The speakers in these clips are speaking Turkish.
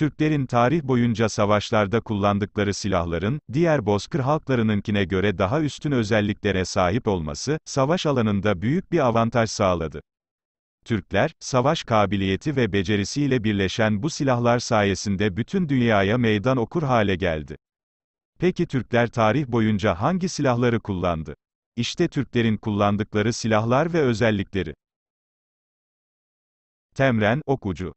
Türklerin tarih boyunca savaşlarda kullandıkları silahların, diğer bozkır halklarınınkine göre daha üstün özelliklere sahip olması, savaş alanında büyük bir avantaj sağladı. Türkler, savaş kabiliyeti ve becerisiyle birleşen bu silahlar sayesinde bütün dünyaya meydan okur hale geldi. Peki Türkler tarih boyunca hangi silahları kullandı? İşte Türklerin kullandıkları silahlar ve özellikleri. Temren, okucu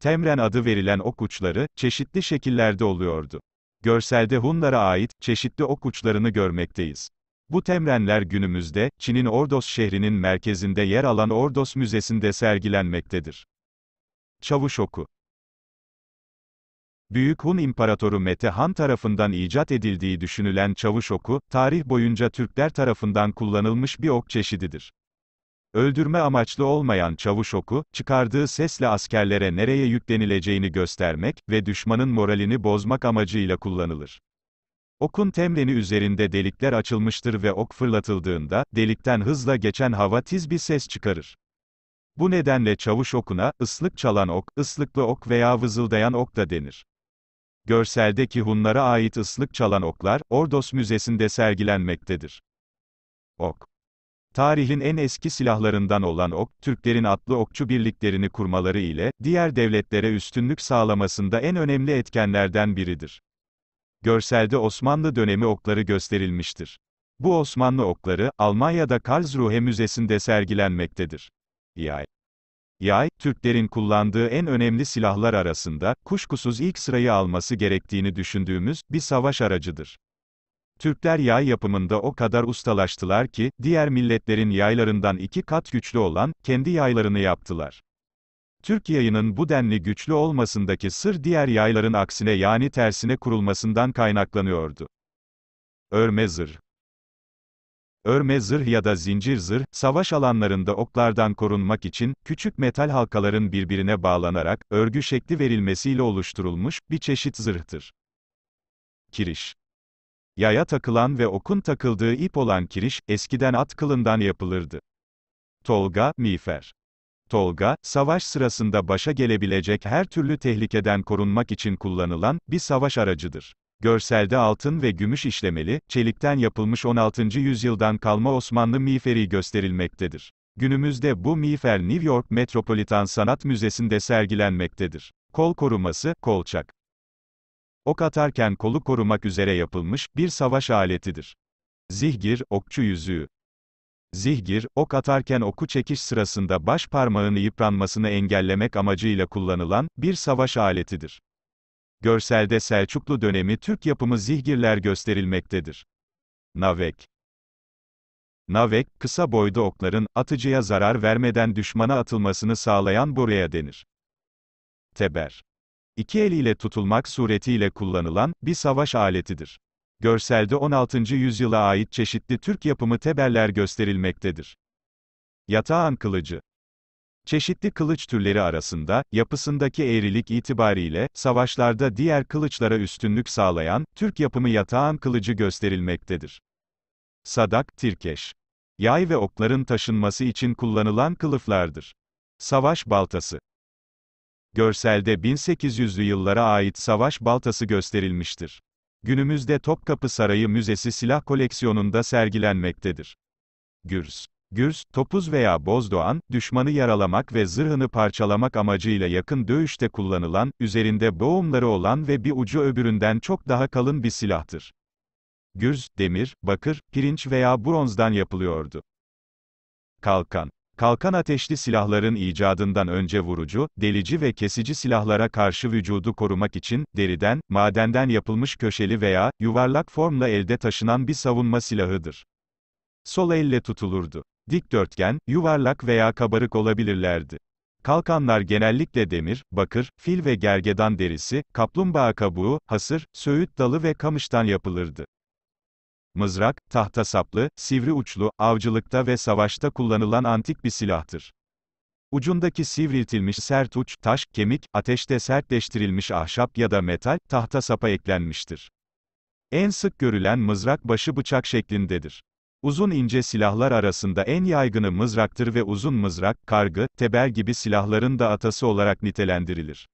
temren adı verilen ok uçları, çeşitli şekillerde oluyordu. Görselde Hunlara ait, çeşitli ok uçlarını görmekteyiz. Bu temrenler günümüzde, Çin'in Ordos şehrinin merkezinde yer alan Ordos Müzesi'nde sergilenmektedir. Çavuş Oku Büyük Hun İmparatoru Mete Han tarafından icat edildiği düşünülen çavuş oku, tarih boyunca Türkler tarafından kullanılmış bir ok çeşididir. Öldürme amaçlı olmayan çavuş oku, çıkardığı sesle askerlere nereye yüklenileceğini göstermek ve düşmanın moralini bozmak amacıyla kullanılır. Okun temreni üzerinde delikler açılmıştır ve ok fırlatıldığında, delikten hızla geçen hava tiz bir ses çıkarır. Bu nedenle çavuş okuna, ıslık çalan ok, ıslıklı ok veya vızıldayan ok da denir. Görseldeki Hunlara ait ıslık çalan oklar, Ordos Müzesi'nde sergilenmektedir. Ok Tarihin en eski silahlarından olan ok, Türklerin atlı okçu birliklerini kurmaları ile, diğer devletlere üstünlük sağlamasında en önemli etkenlerden biridir. Görselde Osmanlı dönemi okları gösterilmiştir. Bu Osmanlı okları, Almanya'da Karlsruhe Müzesi'nde sergilenmektedir. Yay Yay, Türklerin kullandığı en önemli silahlar arasında, kuşkusuz ilk sırayı alması gerektiğini düşündüğümüz, bir savaş aracıdır. Türkler yay yapımında o kadar ustalaştılar ki, diğer milletlerin yaylarından iki kat güçlü olan, kendi yaylarını yaptılar. Türk yayının bu denli güçlü olmasındaki sır diğer yayların aksine yani tersine kurulmasından kaynaklanıyordu. Örme zırh Örme zırh ya da zincir zırh, savaş alanlarında oklardan korunmak için, küçük metal halkaların birbirine bağlanarak, örgü şekli verilmesiyle oluşturulmuş, bir çeşit zırhtır. Kiriş Yaya takılan ve okun takıldığı ip olan kiriş, eskiden at kılından yapılırdı. Tolga, Miğfer. Tolga, savaş sırasında başa gelebilecek her türlü tehlikeden korunmak için kullanılan, bir savaş aracıdır. Görselde altın ve gümüş işlemeli, çelikten yapılmış 16. yüzyıldan kalma Osmanlı miğferi gösterilmektedir. Günümüzde bu miğfer New York Metropolitan Sanat Müzesi'nde sergilenmektedir. Kol koruması, kolçak. Ok atarken kolu korumak üzere yapılmış bir savaş aletidir. Zihgir, okçu yüzüğü. Zihgir, ok atarken oku çekiş sırasında baş parmağını yıpranmasını engellemek amacıyla kullanılan bir savaş aletidir. Görselde Selçuklu dönemi Türk yapımı zihgirler gösterilmektedir. Navek Navek, kısa boyda okların, atıcıya zarar vermeden düşmana atılmasını sağlayan boruya denir. Teber iki eliyle tutulmak suretiyle kullanılan, bir savaş aletidir. Görselde 16. yüzyıla ait çeşitli Türk yapımı teberler gösterilmektedir. Yatağan kılıcı Çeşitli kılıç türleri arasında, yapısındaki eğrilik itibariyle, savaşlarda diğer kılıçlara üstünlük sağlayan, Türk yapımı yatağan kılıcı gösterilmektedir. Sadak, tirkeş. Yay ve okların taşınması için kullanılan kılıflardır. Savaş baltası. Görselde 1800'lü yıllara ait savaş baltası gösterilmiştir. Günümüzde Topkapı Sarayı Müzesi silah koleksiyonunda sergilenmektedir. Gürs Gürs, topuz veya bozdoğan, düşmanı yaralamak ve zırhını parçalamak amacıyla yakın dövüşte kullanılan, üzerinde boğumları olan ve bir ucu öbüründen çok daha kalın bir silahtır. Gürz, demir, bakır, pirinç veya bronzdan yapılıyordu. Kalkan Kalkan ateşli silahların icadından önce vurucu, delici ve kesici silahlara karşı vücudu korumak için, deriden, madenden yapılmış köşeli veya, yuvarlak formla elde taşınan bir savunma silahıdır. Sol elle tutulurdu. Dikdörtgen, yuvarlak veya kabarık olabilirlerdi. Kalkanlar genellikle demir, bakır, fil ve gergedan derisi, kaplumbağa kabuğu, hasır, söğüt dalı ve kamıştan yapılırdı. Mızrak, tahta saplı, sivri uçlu, avcılıkta ve savaşta kullanılan antik bir silahtır. Ucundaki sivriltilmiş sert uç, taş, kemik, ateşte sertleştirilmiş ahşap ya da metal, tahta sapa eklenmiştir. En sık görülen mızrak başı bıçak şeklindedir. Uzun ince silahlar arasında en yaygını mızraktır ve uzun mızrak, kargı, teber gibi silahların da atası olarak nitelendirilir.